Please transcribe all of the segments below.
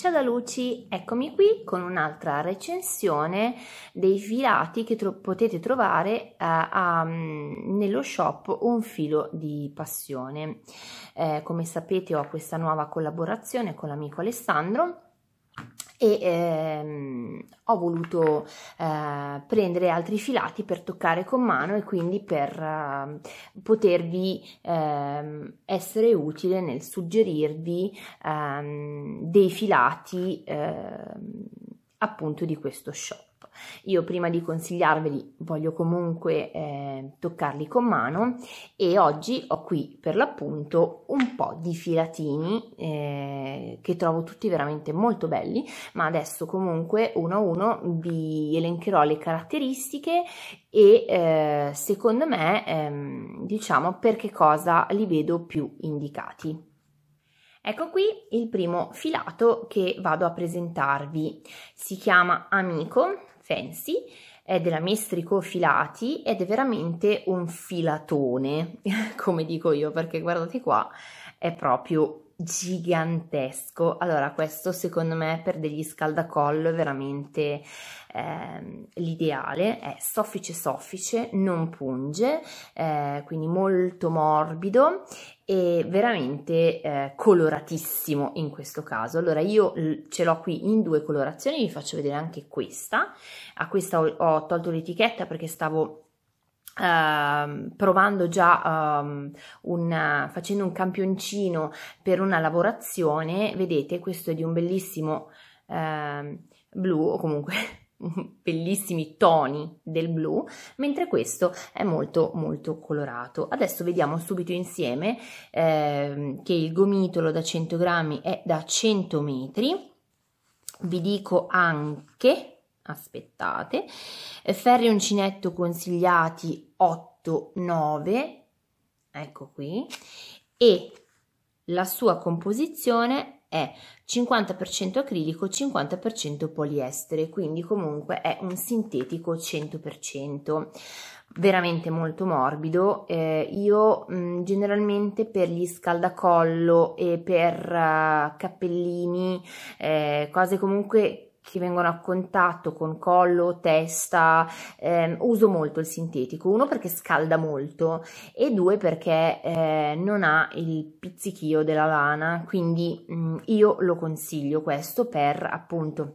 Ciao da Luci, eccomi qui con un'altra recensione dei filati che tro potete trovare eh, a, mm, nello shop Un filo di passione. Eh, come sapete ho questa nuova collaborazione con l'amico Alessandro e ehm, ho voluto eh, prendere altri filati per toccare con mano e quindi per eh, potervi ehm, essere utile nel suggerirvi ehm, dei filati ehm, appunto di questo shop. Io prima di consigliarveli voglio comunque eh, toccarli con mano e oggi ho qui per l'appunto un po' di filatini eh, che trovo tutti veramente molto belli, ma adesso comunque uno a uno vi elencherò le caratteristiche e eh, secondo me ehm, diciamo per che cosa li vedo più indicati. Ecco qui il primo filato che vado a presentarvi. Si chiama Amico Fancy, è della Mestrico Filati ed è veramente un filatone, come dico io, perché guardate qua, è proprio gigantesco. Allora, questo secondo me per degli scaldacollo è veramente eh, l'ideale. È soffice soffice, non punge, eh, quindi molto morbido e veramente eh, coloratissimo in questo caso. Allora io ce l'ho qui in due colorazioni, vi faccio vedere anche questa. A questa ho, ho tolto l'etichetta perché stavo Uh, provando già um, ehm, una, facendo un campioncino per una lavorazione vedete questo è di un bellissimo uh, blu o comunque bellissimi toni del blu, mentre questo è molto molto colorato. Adesso vediamo subito insieme eh, che il gomitolo da 100 grammi è da 100 metri. Vi dico anche, aspettate, ferri uncinetto consigliati 8-9, ecco qui, e la sua composizione è 50% acrilico, 50% poliestere, quindi comunque è un sintetico 100%, veramente molto morbido. Eh, io mh, mm, generalmente per gli scaldacollo e per uh, cappellini, eh, cose comunque che vengono a contatto con collo, testa, ehm, uso molto il sintetico, uno perché scalda molto e due perché eh, non ha il pizzichio della lana, quindi mh, mm, io lo consiglio questo per appunto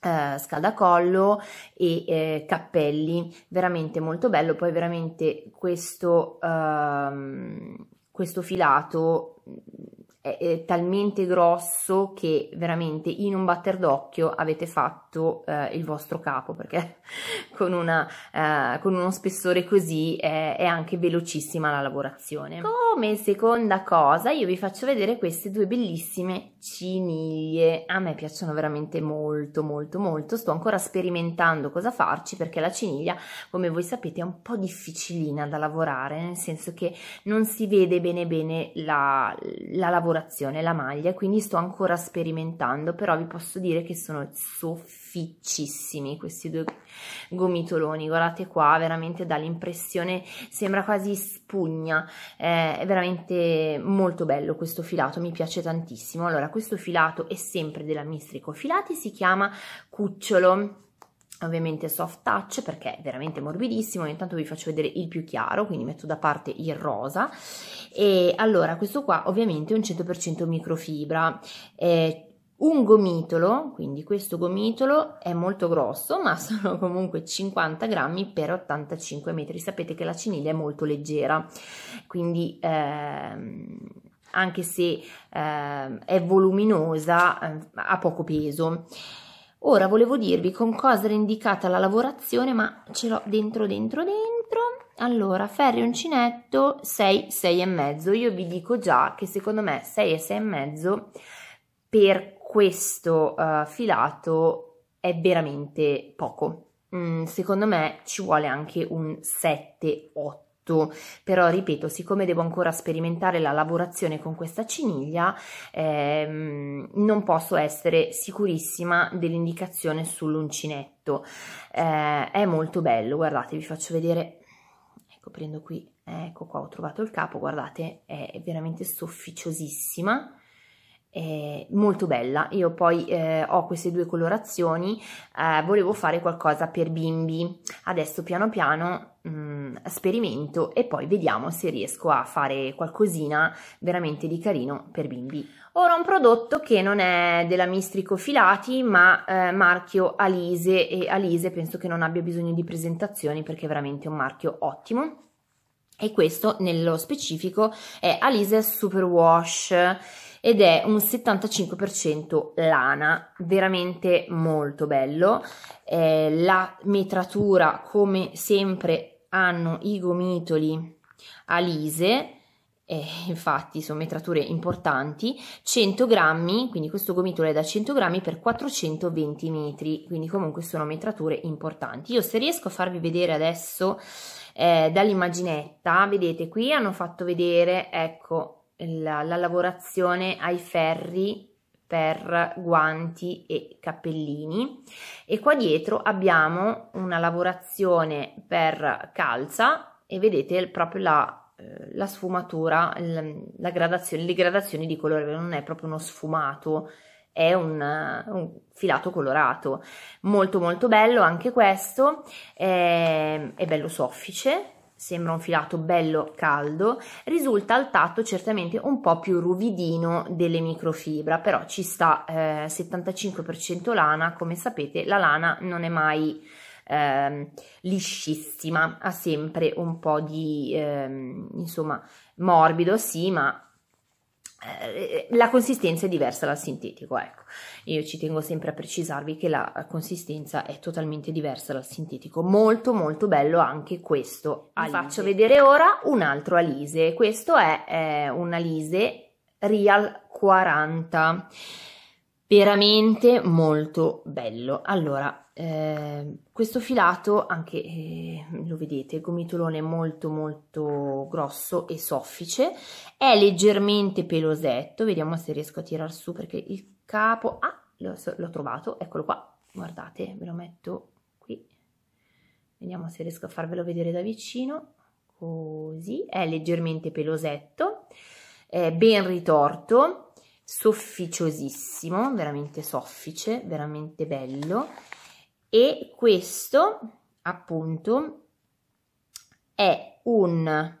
Uh, scaldacollo e eh, cappelli veramente molto bello poi veramente questo, uh, questo filato mm, è, è talmente grosso che veramente in un batter d'occhio avete fatto eh, il vostro capo perché con, una, eh, con uno spessore così è, è anche velocissima la lavorazione. Come seconda cosa io vi faccio vedere queste due bellissime ciniglie, a me piacciono veramente molto molto molto, sto ancora sperimentando cosa farci perché la ciniglia come voi sapete è un po' difficilina da lavorare nel senso che non si vede bene bene la, la lavorazione lavorazione la maglia e quindi sto ancora sperimentando però vi posso dire che sono sofficissimi questi due gomitoloni guardate qua veramente dà l'impressione sembra quasi spugna eh, è veramente molto bello questo filato mi piace tantissimo allora questo filato è sempre della mistrico filati si chiama cucciolo ovviamente soft touch perché è veramente morbidissimo intanto vi faccio vedere il più chiaro quindi metto da parte il rosa e allora questo qua ovviamente è un 100% microfibra è un gomitolo, quindi questo gomitolo è molto grosso, ma sono comunque 50 grammi per 85 metri. Sapete che la ciniglia è molto leggera, quindi ehm, anche se ehm, è voluminosa, eh, ha poco peso. Ora volevo dirvi con cosa era indicata la lavorazione, ma ce l'ho dentro, dentro, dentro. Allora, ferri uncinetto 6, 6,5. Io vi dico già che secondo me 6 e 6,5 per questo uh, filato è veramente poco. Mm, secondo me ci vuole anche un 7, 8 tutto, però ripeto, siccome devo ancora sperimentare la lavorazione con questa ciniglia, ehm, non posso essere sicurissima dell'indicazione sull'uncinetto. Eh, è molto bello, guardate, vi faccio vedere, ecco prendo qui, ecco qua ho trovato il capo, guardate, è veramente sofficiosissima molto bella. Io poi eh, ho queste due colorazioni, eh, volevo fare qualcosa per bimbi. Adesso piano piano mh, mm, sperimento e poi vediamo se riesco a fare qualcosina veramente di carino per bimbi. Ora un prodotto che non è della Mistrico Filati ma eh, marchio Alise e Alise penso che non abbia bisogno di presentazioni perché è veramente un marchio ottimo. E questo nello specifico è Alise Super Wash ed è un 75% lana, veramente molto bello. Eh, la metratura, come sempre, hanno i gomitoli alise. Eh, infatti sono metrature importanti 100 grammi quindi questo gomitolo è da 100 grammi per 420 metri quindi comunque sono metrature importanti io se riesco a farvi vedere adesso eh, dall'immaginetta vedete qui hanno fatto vedere ecco la, la lavorazione ai ferri per guanti e cappellini e qua dietro abbiamo una lavorazione per calza e vedete proprio la, eh, la sfumatura, la gradazione, le gradazioni di colore, non è proprio uno sfumato, è un, un filato colorato, molto molto bello anche questo, è, ehm, è bello soffice, sembra un filato bello caldo, risulta al tatto certamente un po' più ruvidino delle microfibra, però ci sta eh, 75% lana, come sapete la lana non è mai eh, liscissima, ha sempre un po' di eh, insomma morbido, sì, ma eh, la consistenza è diversa dal sintetico, ecco. Io ci tengo sempre a precisarvi che la consistenza è totalmente diversa dal sintetico. Molto molto bello anche questo. Vi faccio vedere ora un altro Alise. Questo è eh, un Alise Real 40. Veramente molto bello. Allora, Ehm, questo filato anche eh, lo vedete il gomitolone è molto molto grosso e soffice è leggermente pelosetto vediamo se riesco a tirar su perché il capo ah l'ho trovato eccolo qua guardate ve lo metto qui vediamo se riesco a farvelo vedere da vicino così è leggermente pelosetto è ben ritorto sofficiosissimo veramente soffice veramente bello e questo appunto è un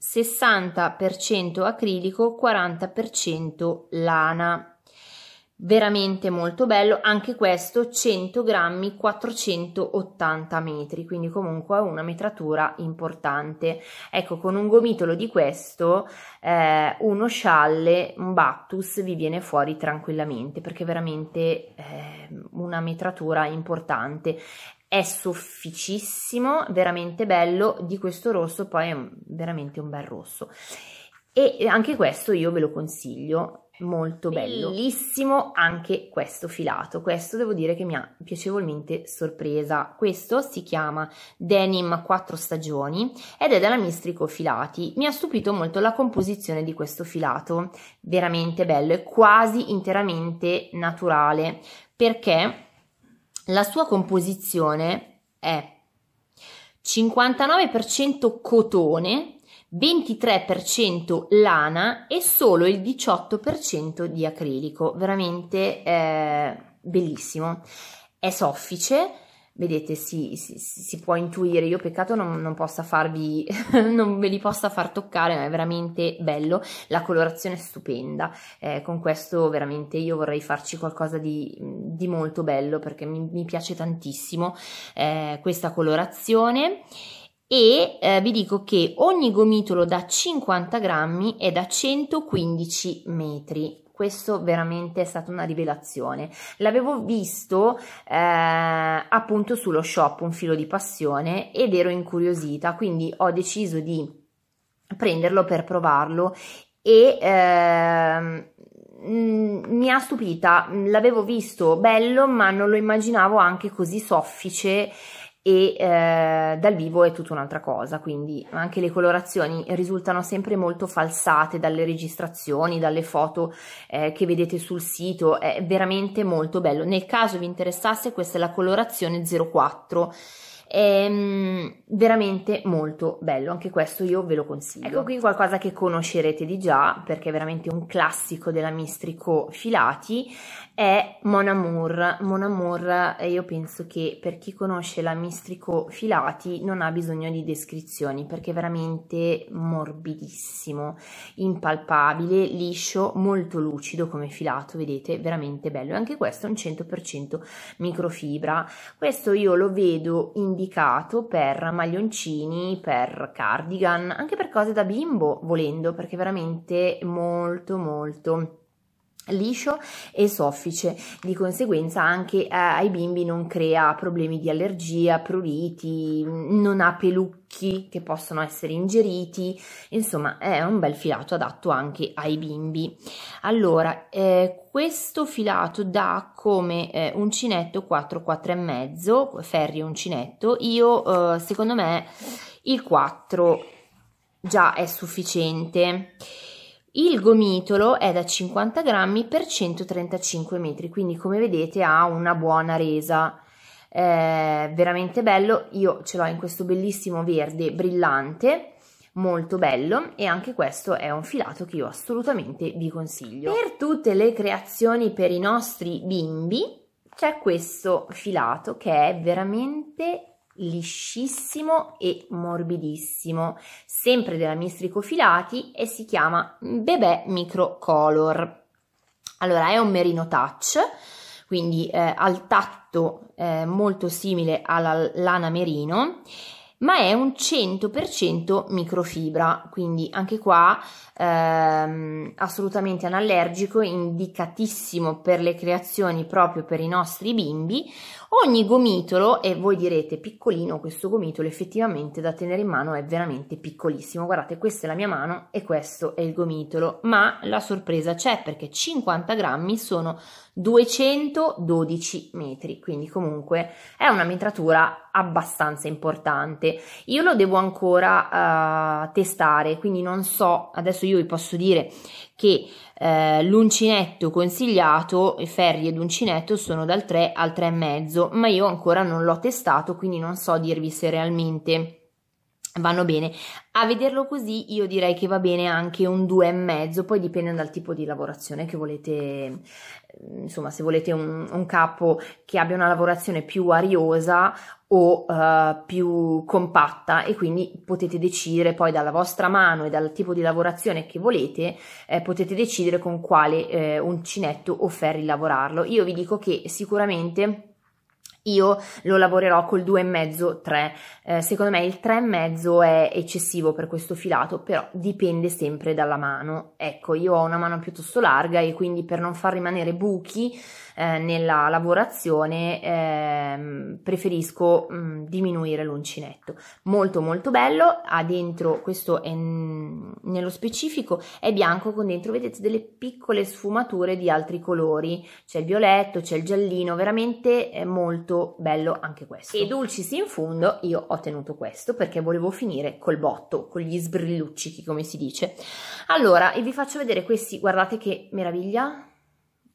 60% acrilico, 40% lana. Veramente molto bello, anche questo 100 grammi, 480 metri, quindi comunque una metratura importante. Ecco, con un gomitolo di questo, eh, uno scialle, un battus vi viene fuori tranquillamente, perché veramente eh, una metratura importante è sofficissimo, veramente bello, di questo rosso poi è veramente un bel rosso e anche questo io ve lo consiglio molto bello. Bellissimo anche questo filato, questo devo dire che mi ha piacevolmente sorpresa. Questo si chiama Denim 4 stagioni ed è della Mistrico Filati. Mi ha stupito molto la composizione di questo filato, veramente bello, è quasi interamente naturale perché la sua composizione è 59% cotone 23% lana e solo il 18% di acrilico, veramente eh, bellissimo. È soffice, vedete si, si, si, può intuire, io peccato non, non possa farvi, non ve li possa far toccare, ma è veramente bello, la colorazione è stupenda, eh, con questo veramente io vorrei farci qualcosa di, di molto bello perché mi, mi piace tantissimo eh, questa colorazione e eh, vi dico che ogni gomitolo da 50 grammi è da 115 metri questo veramente è stata una rivelazione. L'avevo visto eh, appunto sullo shop Un filo di passione ed ero incuriosita, quindi ho deciso di prenderlo per provarlo e eh, mi ha stupita, l'avevo visto bello ma non lo immaginavo anche così soffice e eh, dal vivo è tutta un'altra cosa, quindi anche le colorazioni risultano sempre molto falsate dalle registrazioni, dalle foto eh, che vedete sul sito, è veramente molto bello. Nel caso vi interessasse questa è la colorazione 04 è ehm, veramente molto bello, anche questo io ve lo consiglio. Ecco qui qualcosa che conoscerete di già, perché è veramente un classico della Mistrico Filati, è Mon Amour. Mon Amour, eh, io penso che per chi conosce la Mistrico Filati non ha bisogno di descrizioni, perché è veramente morbidissimo, impalpabile, liscio, molto lucido come filato, vedete, veramente bello. E anche questo è un 100% microfibra. Questo io lo vedo in indicato per maglioncini, per cardigan, anche per cose da bimbo, volendo, perché veramente molto molto liscio e soffice, di conseguenza anche eh, ai bimbi non crea problemi di allergia, pruriti, mm, non ha pelucchi che possono essere ingeriti, insomma è un bel filato adatto anche ai bimbi. Allora, eh, questo filato dà come eh, uncinetto 4 mezzo ferri uncinetto, io eh, secondo me il 4 già è sufficiente. Il gomitolo è da 50 grammi per 135 metri, quindi come vedete ha una buona resa, eh, veramente bello, io ce l'ho in questo bellissimo verde brillante, molto bello e anche questo è un filato che io assolutamente vi consiglio. Per tutte le creazioni per i nostri bimbi c'è questo filato che è veramente liscissimo e morbidissimo, sempre della Mistrico Filati e si chiama Bebè Micro Color. Allora, è un merino touch, quindi eh, al tatto eh, molto simile alla lana merino, ma è un 100% microfibra, quindi anche qua ehm, assolutamente anallergico, indicatissimo per le creazioni proprio per i nostri bimbi Ogni gomitolo, e voi direte piccolino, questo gomitolo effettivamente da tenere in mano è veramente piccolissimo. Guardate, questa è la mia mano e questo è il gomitolo, ma la sorpresa c'è perché 50 grammi sono 212 metri, quindi comunque è una metratura abbastanza importante. Io lo devo ancora uh, testare, quindi non so, adesso io vi posso dire che eh, l'uncinetto consigliato, i ferri ed uncinetto sono dal 3 al 3,5, ma io ancora non l'ho testato, quindi non so dirvi se realmente vanno bene. A vederlo così io direi che va bene anche un 2,5, poi dipende dal tipo di lavorazione che volete, mm, insomma se volete un, un capo che abbia una lavorazione più ariosa o uh, più compatta e quindi potete decidere poi dalla vostra mano e dal tipo di lavorazione che volete, eh, potete decidere con quale eh, uncinetto o ferri lavorarlo. Io vi dico che sicuramente io lo lavorerò col 2,5, 3. Eh, secondo me il 3,5 è eccessivo per questo filato, però dipende sempre dalla mano. Ecco, io ho una mano piuttosto larga e quindi per non far rimanere buchi eh, nella lavorazione eh, preferisco mh, mm, diminuire l'uncinetto. Molto molto bello, ha dentro, questo è nello specifico, è bianco con dentro, vedete, delle piccole sfumature di altri colori, c'è il violetto, c'è il giallino, veramente molto bello anche questo. E dulcis in fondo io ho tenuto questo perché volevo finire col botto, con gli sbrilluccichi come si dice. Allora, e vi faccio vedere questi, guardate che meraviglia,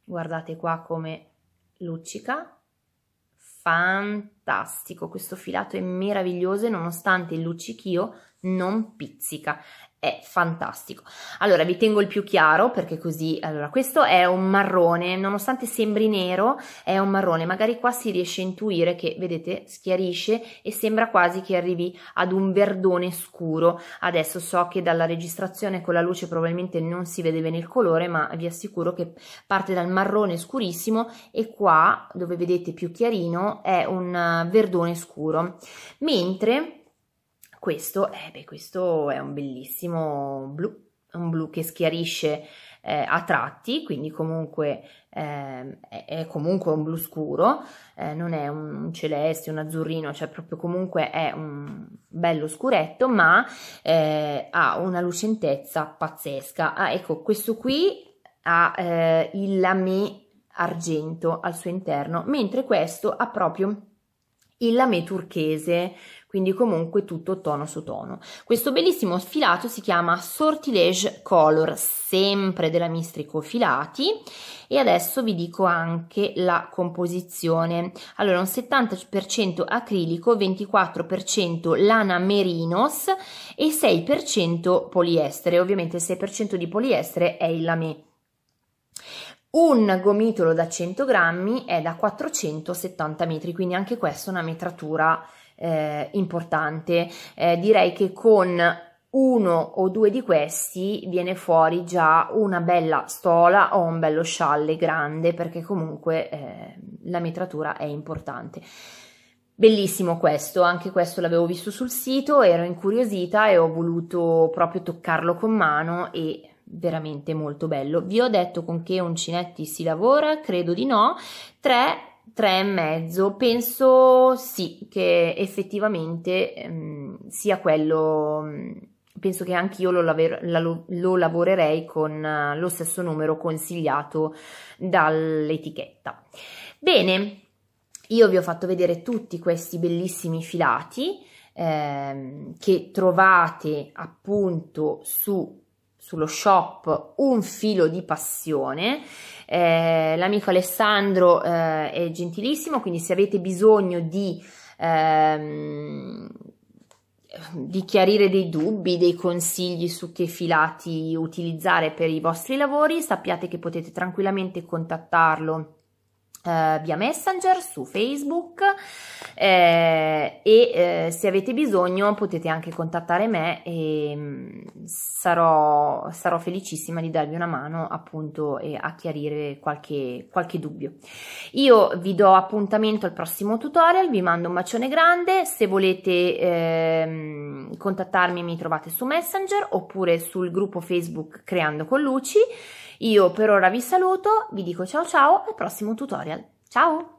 guardate qua come luccica fantastico questo filato è meraviglioso e nonostante il luccichio non pizzica è fantastico. Allora vi tengo il più chiaro perché così, allora questo è un marrone, nonostante sembri nero è un marrone, magari qua si riesce a intuire che vedete schiarisce e sembra quasi che arrivi ad un verdone scuro. Adesso so che dalla registrazione con la luce probabilmente non si vede bene il colore ma vi assicuro che parte dal marrone scurissimo e qua dove vedete più chiarino è un eh, verdone scuro. Mentre questo, eh beh, questo è un bellissimo blu, un blu che schiarisce eh, a tratti, quindi comunque eh, è comunque un blu scuro, eh, non è un celeste, un azzurrino, cioè proprio comunque è un bello scuretto, ma eh, ha una lucentezza pazzesca. Ah, ecco, questo qui ha eh, il lame argento al suo interno, mentre questo ha proprio il lame turchese, quindi comunque tutto tono su tono. Questo bellissimo sfilato si chiama Sortilege Color, sempre della Mistrico Filati e adesso vi dico anche la composizione. Allora un 70% acrilico, 24% lana merinos e 6% poliestere, ovviamente il 6% di poliestere è il lame. Un gomitolo da 100 grammi è da 470 metri, quindi anche questa è una metratura eh, importante. Eh, direi che con uno o due di questi viene fuori già una bella stola o un bello scialle grande perché comunque eh, la metratura è importante. Bellissimo questo, anche questo l'avevo visto sul sito, ero incuriosita e ho voluto proprio toccarlo con mano e veramente molto bello. Vi ho detto con che uncinetti si lavora? Credo di no. 3 tre e mezzo, penso sì che effettivamente ehm, sia quello, mm, penso che anch'io lo, laver, la, lo lavorerei con eh, lo stesso numero consigliato dall'etichetta. Bene, io vi ho fatto vedere tutti questi bellissimi filati ehm, che trovate appunto su sullo shop un filo di passione. Eh, l'amico Alessandro eh, è gentilissimo, quindi se avete bisogno di, ehm, di chiarire dei dubbi, dei consigli su che filati utilizzare per i vostri lavori, sappiate che potete tranquillamente contattarlo eh, via Messenger, su Facebook eh, e eh, se avete bisogno potete anche contattare me e mm, sarò, sarò felicissima di darvi una mano appunto a chiarire qualche, qualche dubbio. Io vi do appuntamento al prossimo tutorial, vi mando un bacione grande, se volete ehm, contattarmi mi trovate su Messenger oppure sul gruppo Facebook Creando con Luci. Io per ora vi saluto, vi dico ciao ciao al prossimo tutorial. Ciao!